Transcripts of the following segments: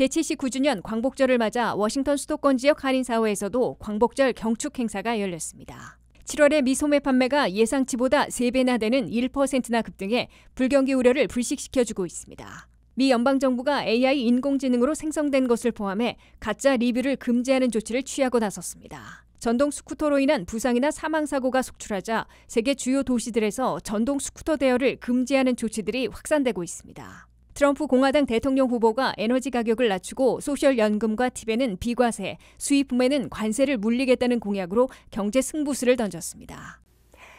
제79주년 광복절을 맞아 워싱턴 수도권 지역 한인사회에서도 광복절 경축 행사가 열렸습니다. 7월에 미소매 판매가 예상치보다 3배나 되는 1%나 급등해 불경기 우려를 불식시켜주고 있습니다. 미 연방정부가 AI 인공지능으로 생성된 것을 포함해 가짜 리뷰를 금지하는 조치를 취하고 나섰습니다. 전동 스쿠터로 인한 부상이나 사망 사고가 속출하자 세계 주요 도시들에서 전동 스쿠터 대여를 금지하는 조치들이 확산되고 있습니다. 트럼프 공화당 대통령 후보가 에너지 가격을 낮추고 소셜 연금과 팁에는 비과세, 수입 품에는 관세를 물리겠다는 공약으로 경제 승부수를 던졌습니다.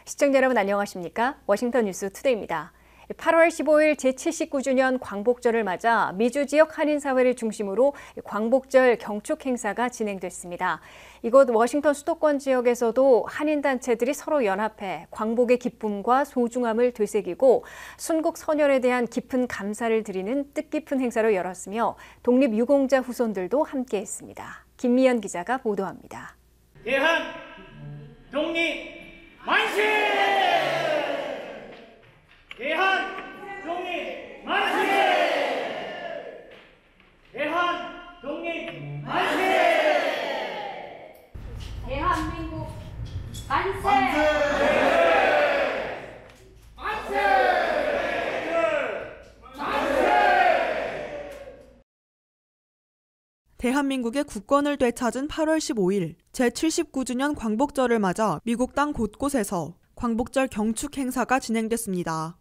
시청자 여러분 안녕하십니까? 워싱턴 뉴스 투데이입니다. 8월 15일 제79주년 광복절을 맞아 미주 지역 한인사회를 중심으로 광복절 경축 행사가 진행됐습니다. 이곳 워싱턴 수도권 지역에서도 한인단체들이 서로 연합해 광복의 기쁨과 소중함을 되새기고 순국 선열에 대한 깊은 감사를 드리는 뜻깊은 행사를 열었으며 독립유공자 후손들도 함께했습니다. 김미연 기자가 보도합니다. 대한 독립 만세! 대한 민국의 국권을 되찾은 8월 15일 제79주년 광복절을 맞아 미국 땅 곳곳에서 광복절 경축 행사가 진행됐습니다.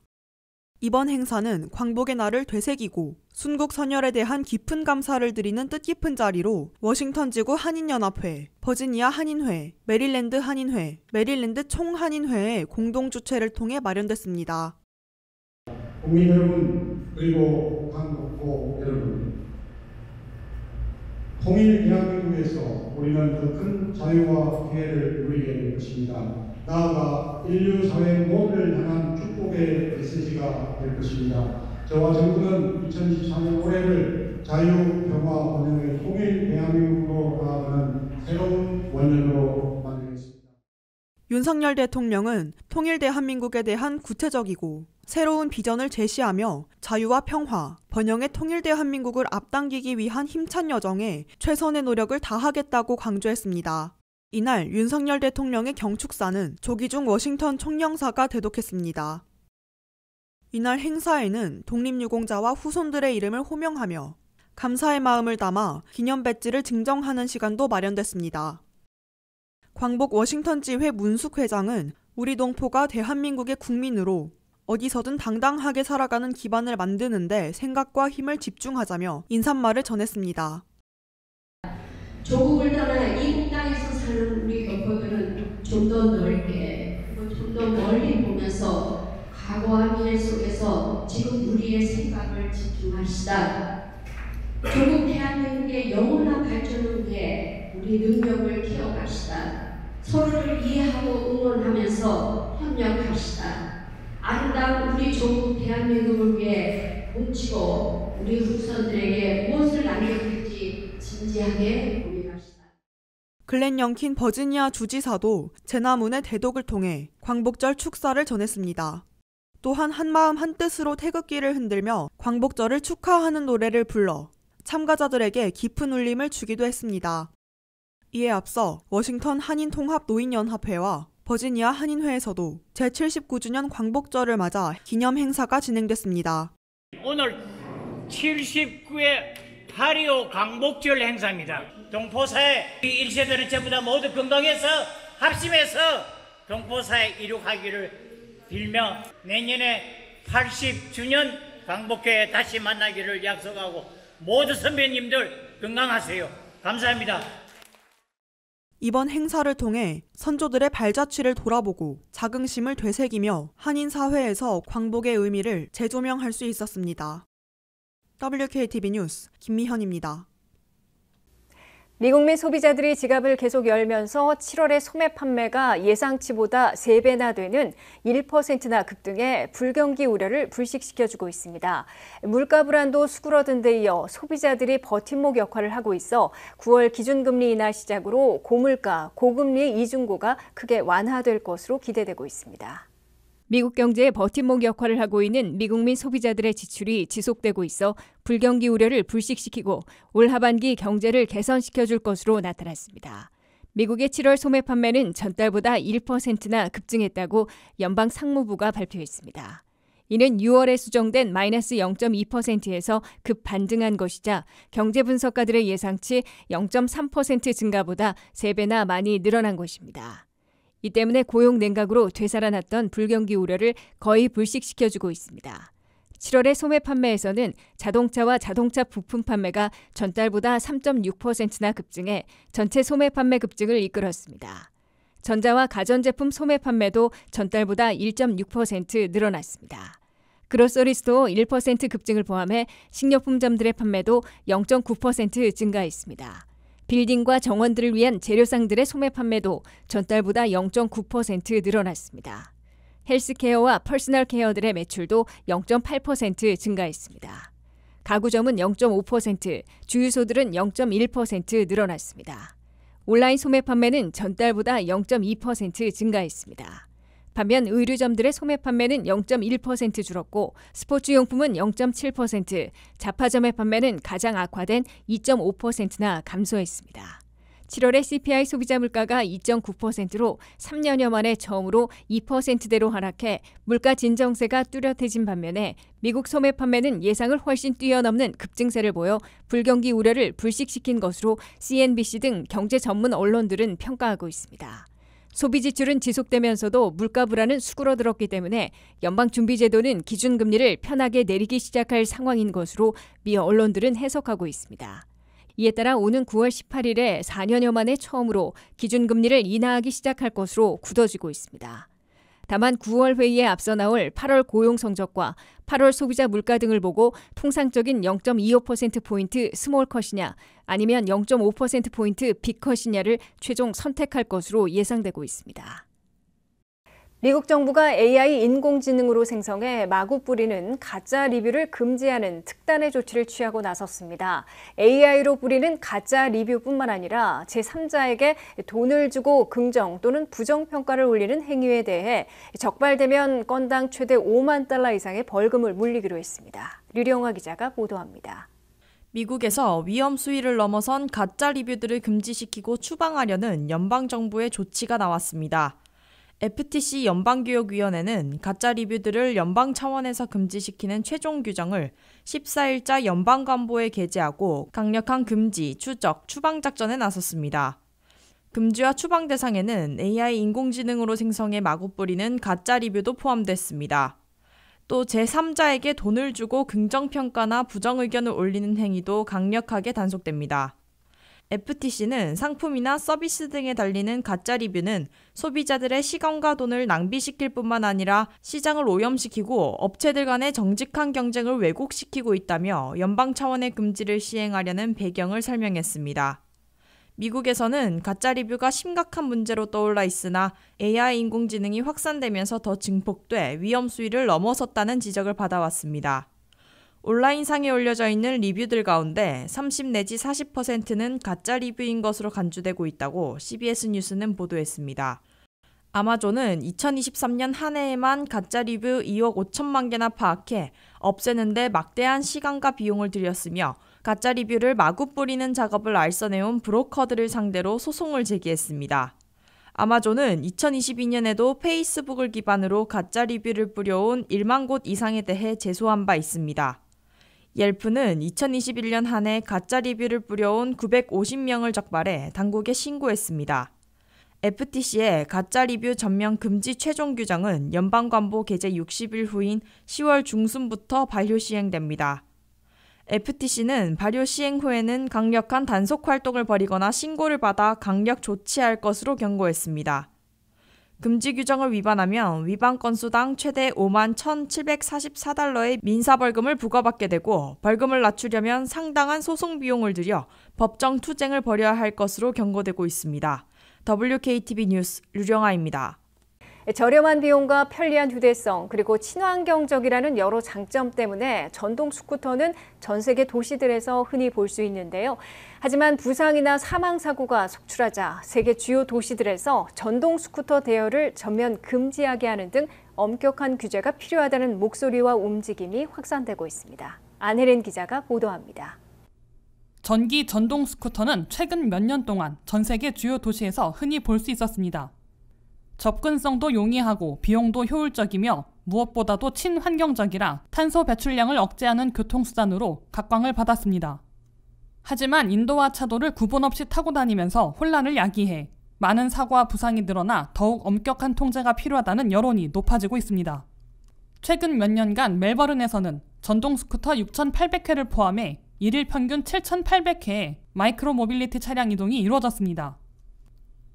이번 행사는 광복의 날을 되새기고 순국 선열에 대한 깊은 감사를 드리는 뜻깊은 자리로 워싱턴 지구 한인연합회, 버지니아 한인회, 메릴랜드 한인회, 메릴랜드 총한인회의 공동 주최를 통해 마련됐습니다. 국민 여러분 그리고 광복호 여러분 통일 대한민국에서 우리는 더 큰 자유와 기회를 누리게 될 것입니다. 나아가 인류 사회 모두를 향한 축복의 메시지가 될 것입니다. 저와 정부는 2024년 올해를 자유, 평화, 번영의 통일 대한민국으로 나아가는 새로운 원년으로 만들겠습니다. 윤석열 대통령은 통일 대한민국에 대한 구체적이고 새로운 비전을 제시하며 자유와 평화, 번영의 통일 대한민국을 앞당기기 위한 힘찬 여정에 최선의 노력을 다하겠다고 강조했습니다. 이날 윤석열 대통령의 경축사는 조기중 워싱턴 총영사가 대독했습니다. 이날 행사에는 독립유공자와 후손들의 이름을 호명하며 감사의 마음을 담아 기념 배지를 증정하는 시간도 마련됐습니다. 광복 워싱턴 지회 문숙 회장은 우리 동포가 대한민국의 국민으로 어디서든 당당하게 살아가는 기반을 만드는데 생각과 힘을 집중하자며 인사말을 전했습니다. 조국을 떠나 좀더 넓게 좀 더 멀리 보면서 과거와 미래 속에서 지금 우리의 생각을 집중합시다. 결국 대한민국의 영원한 발전을 위해 우리 능력을 키워갑시다. 서로를 이해하고 응원하면서 협력합시다. 아름다운 우리 조국 대한민국을 위해 뭉치고 우리 후손들에게 무엇을 남겨줄지 진지하게 고민합니다. 글렌 영킨 버지니아 주지사도 제나문의 대독을 통해 광복절 축사를 전했습니다. 또한 한마음 한뜻으로 태극기를 흔들며 광복절을 축하하는 노래를 불러 참가자들에게 깊은 울림을 주기도 했습니다. 이에 앞서 워싱턴 한인통합노인연합회와 버지니아 한인회에서도 제79주년 광복절을 맞아 기념 행사가 진행됐습니다. 오늘 79회 파리오 광복절 행사입니다. 동포사회 이 1세대는 전부 다 모두 건강해서 합심해서 동포사에 이룩하기를 빌며 내년에 80주년 광복회에 다시 만나기를 약속하고 모두 선배님들 건강하세요. 감사합니다. 이번 행사를 통해 선조들의 발자취를 돌아보고 자긍심을 되새기며 한인 사회에서 광복의 의미를 재조명할 수 있었습니다. WKTV 뉴스 김미현입니다. 미국 내 소비자들이 지갑을 계속 열면서 7월의 소매 판매가 예상치보다 3배나 되는 1%나 급등해 불경기 우려를 불식시켜주고 있습니다. 물가 불안도 수그러든 데 이어 소비자들이 버팀목 역할을 하고 있어 9월 기준금리 인하 시작으로 고물가, 고금리 이중고가 크게 완화될 것으로 기대되고 있습니다. 미국 경제의 버팀목 역할을 하고 있는 미국 민 소비자들의 지출이 지속되고 있어 불경기 우려를 불식시키고 올 하반기 경제를 개선시켜 줄 것으로 나타났습니다. 미국의 7월 소매 판매는 전달보다 1%나 급증했다고 연방 상무부가 발표했습니다. 이는 6월에 수정된 마이너스 0.2%에서 급 반등한 것이자 경제 분석가들의 예상치 0.3% 증가보다 3배나 많이 늘어난 것입니다. 이 때문에 고용 냉각으로 되살아났던 불경기 우려를 거의 불식시켜주고 있습니다. 7월의 소매 판매에서는 자동차와 자동차 부품 판매가 전달보다 3.6%나 급증해 전체 소매 판매 급증을 이끌었습니다. 전자와 가전제품 소매 판매도 전달보다 1.6% 늘어났습니다. 그로서리 스토1% 급증을 포함해 식료품점들의 판매도 0.9% 증가했습니다. 빌딩과 정원들을 위한 재료상들의 소매 판매도 전달보다 0.9% 늘어났습니다. 헬스케어와 퍼스널 케어들의 매출도 0.8% 증가했습니다. 가구점은 0.5%, 주유소들은 0.1% 늘어났습니다. 온라인 소매 판매는 전달보다 0.2% 증가했습니다. 반면 의류점들의 소매 판매는 0.1% 줄었고 스포츠 용품은 0.7%, 자파점의 판매는 가장 악화된 2.5%나 감소했습니다. 7월의 CPI 소비자 물가가 2.9%로 3년여 만에 처음으로 2%대로 하락해 물가 진정세가 뚜렷해진 반면에 미국 소매 판매는 예상을 훨씬 뛰어넘는 급증세를 보여 불경기 우려를 불식시킨 것으로 CNBC 등 경제 전문 언론들은 평가하고 있습니다. 소비 지출은 지속되면서도 물가 불안은 수그러들었기 때문에 연방준비제도는 기준금리를 편하게 내리기 시작할 상황인 것으로 미 언론들은 해석하고 있습니다. 이에 따라 오는 9월 18일에 4년여 만에 처음으로 기준금리를 인하하기 시작할 것으로 굳어지고 있습니다. 다만 9월 회의에 앞서 나올 8월 고용 성적과 8월 소비자 물가 등을 보고 통상적인 0.25%포인트 스몰컷이냐 아니면 0.5%포인트 빅컷이냐를 최종 선택할 것으로 예상되고 있습니다. 미국 정부가 AI 인공지능으로 생성해 마구 뿌리는 가짜 리뷰를 금지하는 특단의 조치를 취하고 나섰습니다. AI로 뿌리는 가짜 리뷰뿐만 아니라 제3자에게 돈을 주고 긍정 또는 부정 평가를 올리는 행위에 대해 적발되면 건당 최대 5만 달러 이상의 벌금을 물리기로 했습니다. 류령화 기자가 보도합니다. 미국에서 위험 수위를 넘어선 가짜 리뷰들을 금지시키고 추방하려는 연방 정부의 조치가 나왔습니다. FTC 연방교육위원회는 가짜 리뷰들을 연방 차원에서 금지시키는 최종 규정을 14일자 연방관보에 게재하고 강력한 금지, 추적, 추방작전에 나섰습니다. 금지와 추방 대상에는 AI 인공지능으로 생성해 마구 뿌리는 가짜 리뷰도 포함됐습니다. 또 제3자에게 돈을 주고 긍정평가나 부정의견을 올리는 행위도 강력하게 단속됩니다. FTC는 상품이나 서비스 등에 달리는 가짜 리뷰는 소비자들의 시간과 돈을 낭비시킬 뿐만 아니라 시장을 오염시키고 업체들 간의 정직한 경쟁을 왜곡시키고 있다며 연방 차원의 금지를 시행하려는 배경을 설명했습니다. 미국에서는 가짜 리뷰가 심각한 문제로 떠올라 있으나 AI 인공지능이 확산되면서 더 증폭돼 위험 수위를 넘어섰다는 지적을 받아왔습니다. 온라인상에 올려져 있는 리뷰들 가운데 30 내지 40%는 가짜 리뷰인 것으로 간주되고 있다고 CBS 뉴스는 보도했습니다. 아마존은 2023년 한 해에만 가짜 리뷰 2억 5천만 개나 파악해 없애는데 막대한 시간과 비용을 들였으며 가짜 리뷰를 마구 뿌리는 작업을 알선해온 브로커들을 상대로 소송을 제기했습니다. 아마존은 2022년에도 페이스북을 기반으로 가짜 리뷰를 뿌려온 1만 곳 이상에 대해 제소한 바 있습니다. 옐프는 2021년 한 해 가짜 리뷰를 뿌려온 950명을 적발해 당국에 신고했습니다. FTC의 가짜 리뷰 전면 금지 최종 규정은 연방관보 개제 60일 후인 10월 중순부터 발효 시행됩니다. FTC는 발효 시행 후에는 강력한 단속 활동을 벌이거나 신고를 받아 강력 조치할 것으로 경고했습니다. 금지 규정을 위반하면 위반 건수당 최대 5만 1,744달러의 민사 벌금을 부과받게 되고 벌금을 낮추려면 상당한 소송 비용을 들여 법정 투쟁을 벌여야 할 것으로 경고되고 있습니다. WKTV 뉴스 류령아입니다. 저렴한 비용과 편리한 휴대성 그리고 친환경적이라는 여러 장점 때문에 전동 스쿠터는 전 세계 도시들에서 흔히 볼 수 있는데요. 하지만 부상이나 사망 사고가 속출하자 세계 주요 도시들에서 전동 스쿠터 대여를 전면 금지하게 하는 등 엄격한 규제가 필요하다는 목소리와 움직임이 확산되고 있습니다. 안혜린 기자가 보도합니다. 전기 전동 스쿠터는 최근 몇 년 동안 전 세계 주요 도시에서 흔히 볼 수 있었습니다. 접근성도 용이하고 비용도 효율적이며 무엇보다도 친환경적이라 탄소 배출량을 억제하는 교통수단으로 각광을 받았습니다. 하지만 인도와 차도를 구분 없이 타고 다니면서 혼란을 야기해 많은 사고와 부상이 늘어나 더욱 엄격한 통제가 필요하다는 여론이 높아지고 있습니다. 최근 몇 년간 멜버른에서는 전동 스쿠터 6,800회를 포함해 1일 평균 7,800회의 마이크로 모빌리티 차량 이동이 이루어졌습니다.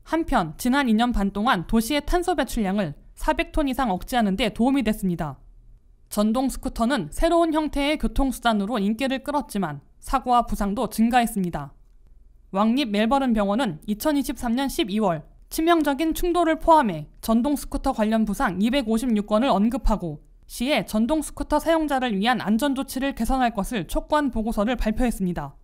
한편 지난 2년 반 동안 도시의 탄소 배출량을 400톤 이상 억제하는 데 도움이 됐습니다. 전동 스쿠터는 새로운 형태의 교통수단으로 인기를 끌었지만 사고와 부상도 증가했습니다. 왕립 멜버른 병원은 2023년 12월 치명적인 충돌을 포함해 전동 스쿠터 관련 부상 256건을 언급하고 시에 전동 스쿠터 사용자를 위한 안전 조치를 개선할 것을 촉구한 보고서를 발표했습니다.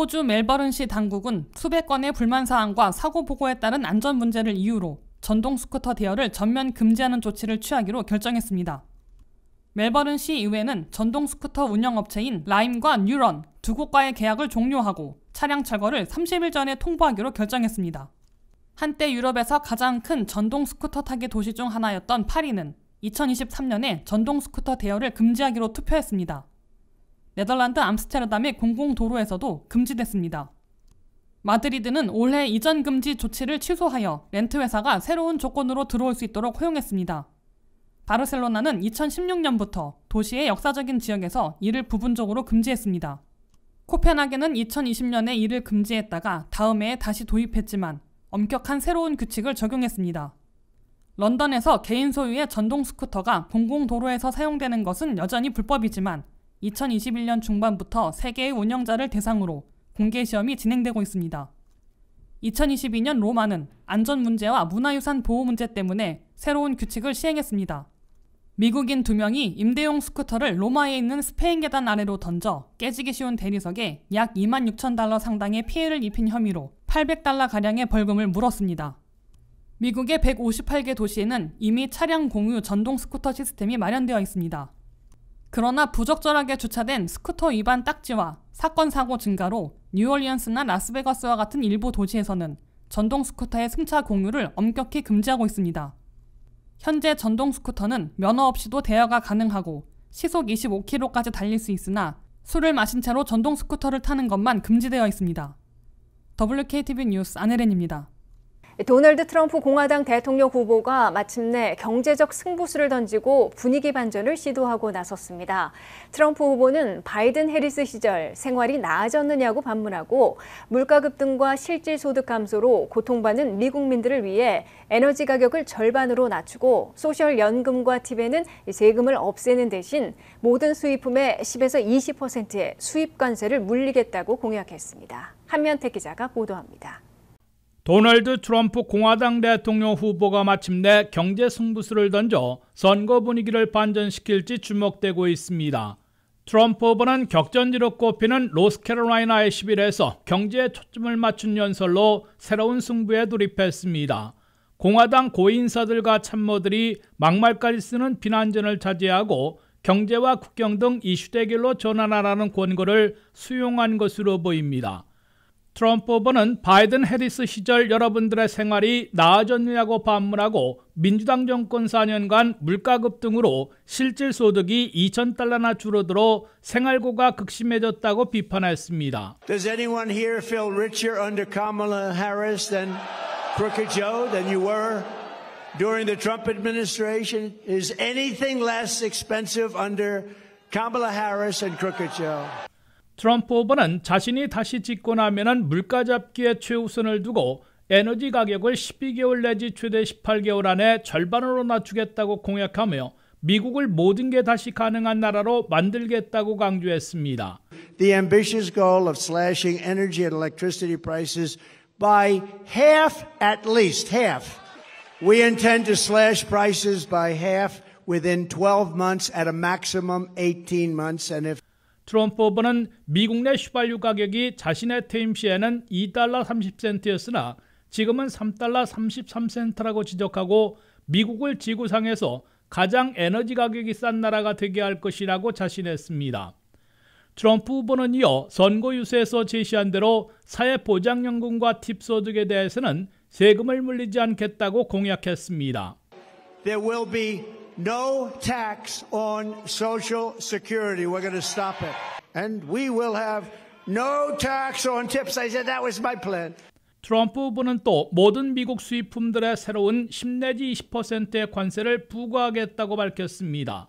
호주 멜버른시 당국은 수백 건의 불만 사항과 사고 보고에 따른 안전 문제를 이유로 전동 스쿠터 대여를 전면 금지하는 조치를 취하기로 결정했습니다. 멜버른시 의회는 전동 스쿠터 운영업체인 라임과 뉴런 두 곳과의 계약을 종료하고 차량 철거를 30일 전에 통보하기로 결정했습니다. 한때 유럽에서 가장 큰 전동 스쿠터 타기 도시 중 하나였던 파리는 2023년에 전동 스쿠터 대여를 금지하기로 투표했습니다. 네덜란드 암스테르담의 공공도로에서도 금지됐습니다. 마드리드는 올해 이전 금지 조치를 취소하여 렌트회사가 새로운 조건으로 들어올 수 있도록 허용했습니다. 바르셀로나는 2016년부터 도시의 역사적인 지역에서 이를 부분적으로 금지했습니다. 코펜하겐은 2020년에 이를 금지했다가 다음 해에 다시 도입했지만 엄격한 새로운 규칙을 적용했습니다. 런던에서 개인 소유의 전동 스쿠터가 공공도로에서 사용되는 것은 여전히 불법이지만 2021년 중반부터 세계의 운영자를 대상으로 공개 시험이 진행되고 있습니다. 2022년 로마는 안전 문제와 문화유산 보호 문제 때문에 새로운 규칙을 시행했습니다. 미국인 두 명이 임대용 스쿠터를 로마에 있는 스페인 계단 아래로 던져 깨지기 쉬운 대리석에 약 2만 6천 달러 상당의 피해를 입힌 혐의로 800달러 가량의 벌금을 물었습니다. 미국의 158개 도시에는 이미 차량 공유 전동 스쿠터 시스템이 마련되어 있습니다. 그러나 부적절하게 주차된 스쿠터 위반 딱지와 사건 사고 증가로 뉴올리언스나 라스베가스와 같은 일부 도시에서는 전동 스쿠터의 승차 공유를 엄격히 금지하고 있습니다. 현재 전동 스쿠터는 면허 없이도 대여가 가능하고 시속 25km까지 달릴 수 있으나 술을 마신 채로 전동 스쿠터를 타는 것만 금지되어 있습니다. WKTV 뉴스 아내렌입니다. 도널드 트럼프 공화당 대통령 후보가 마침내 경제적 승부수를 던지고 분위기 반전을 시도하고 나섰습니다. 트럼프 후보는 바이든 해리스 시절 생활이 나아졌느냐고 반문하고 물가 급등과 실질 소득 감소로 고통받는 미국민들을 위해 에너지 가격을 절반으로 낮추고 소셜 연금과 팁에는 세금을 없애는 대신 모든 수입품의 10에서 20%의 수입 관세를 물리겠다고 공약했습니다. 한면택 기자가 보도합니다. 도널드 트럼프 공화당 대통령 후보가 마침내 경제 승부수를 던져 선거 분위기를 반전시킬지 주목되고 있습니다. 트럼프 후보는 격전지로 꼽히는 로스캐롤라이나의 11에서 경제에 초점을 맞춘 연설로 새로운 승부에 돌입했습니다. 공화당 고인사들과 참모들이 막말까지 쓰는 비난전을 차지하고 경제와 국경 등 이슈 대결로 전환하라는 권고를 수용한 것으로 보입니다. 트럼프 후보는 바이든 해리스 시절 여러분들의 생활이 나아졌느냐고 반문하고 민주당 정권 4년간 물가 급등으로 실질 소득이 2천 달러나 줄어들어 생활고가 극심해졌다고 비판했습니다. Does anyone here feel richer under Kamala Harris than Crooked Joe than you were during the Trump administration? Is anything less expensive under Kamala Harris and Crooked Joe? 트럼프 후보는 자신이 다시 집권하면 물가 잡기에 최우선을 두고 에너지 가격을 12개월 내지 최대 18개월 안에 절반으로 낮추겠다고 공약하며 미국을 모든 게 다시 가능한 나라로 만들겠다고 강조했습니다. The ambitious goal of slashing energy and electricity prices by half at least half. We intend to slash prices by half within 12 months at a maximum 18 months and if 트럼프 후보는 미국 내 휘발유 가격이 자신의 퇴임 시에는 2달러 30센트였으나 지금은 3달러 33센트라고 지적하고 미국을 지구상에서 가장 에너지 가격이 싼 나라가 되게 할 것이라고 자신했습니다. 트럼프 후보는 이어 선거 유세에서 제시한 대로 사회보장연금과 팁소득에 대해서는 세금을 물리지 않겠다고 공약했습니다. There will be no tax on Social Security. We're going to stop it. And we will have no tax on tips. I said that was my plan. 트럼프 후보는 또 모든 미국 수입품들의 새로운 10 내지 20%의 관세를 부과하겠다고 밝혔습니다.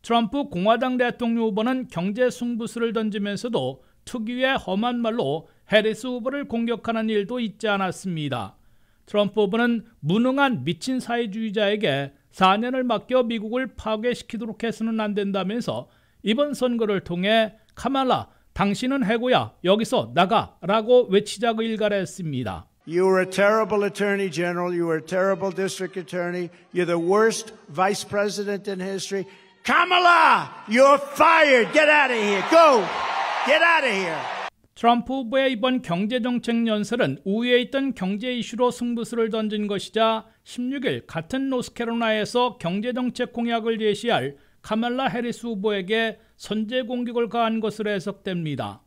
트럼프 공화당 대통령 후보는 경제 승부수를 던지면서도 특유의 험한 말로 해리스 후보를 공격하는 일도 있지 않았습니다. 트럼프 후보는 무능한 미친 사회주의자에게 4년을 맡겨 미국을 파괴시키도록 해서는 안 된다면서 이번 선거를 통해 카말라 당신은 해고야 여기서 나가라고 외치자고 일갈했습니다. You were a terrible attorney general. You were a terrible district attorney. You're the worst vice president in history. Kamala, you're fired. Get out of here. Go. Get out of here. 트럼프 후보의 이번 경제정책 연설은 우위에 있던 경제 이슈로 승부수를 던진 것이자 16일 같은 노스캐로나에서 경제정책 공약을 제시할 카멜라 해리스 후보에게 선제 공격을 가한 것으로 해석됩니다.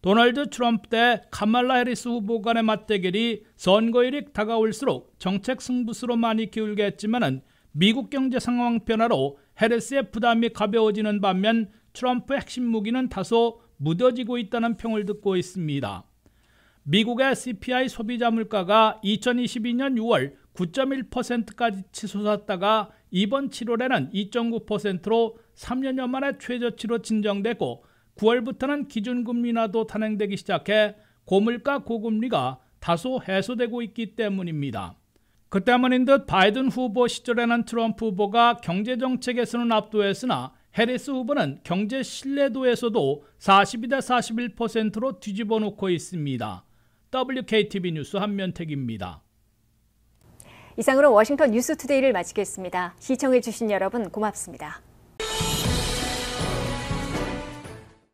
도널드 트럼프 대 카말라 해리스 후보 간의 맞대결이 선거일이 다가올수록 정책 승부수로 많이 기울게 했지만은 미국 경제 상황 변화로 해리스의 부담이 가벼워지는 반면 트럼프의 핵심 무기는 다소 무뎌지고 있다는 평을 듣고 있습니다. 미국의 CPI 소비자 물가가 2022년 6월 9.1%까지 치솟았다가 이번 7월에는 2.9%로 3년여 만에 최저치로 진정되고 9월부터는 기준금리나도 탄행되기 시작해 고물가 고금리가 다소 해소되고 있기 때문입니다. 그 때문인 듯 바이든 후보 시절에는 트럼프 후보가 경제정책에서는 압도했으나 해리스 후보는 경제 신뢰도에서도 40이다 41%로 뒤집어 놓고 있습니다. WKTV 뉴스 한면택입니다. 이상으로 워싱턴 뉴스 투데이를 마치겠습니다. 시청해주신 여러분 고맙습니다.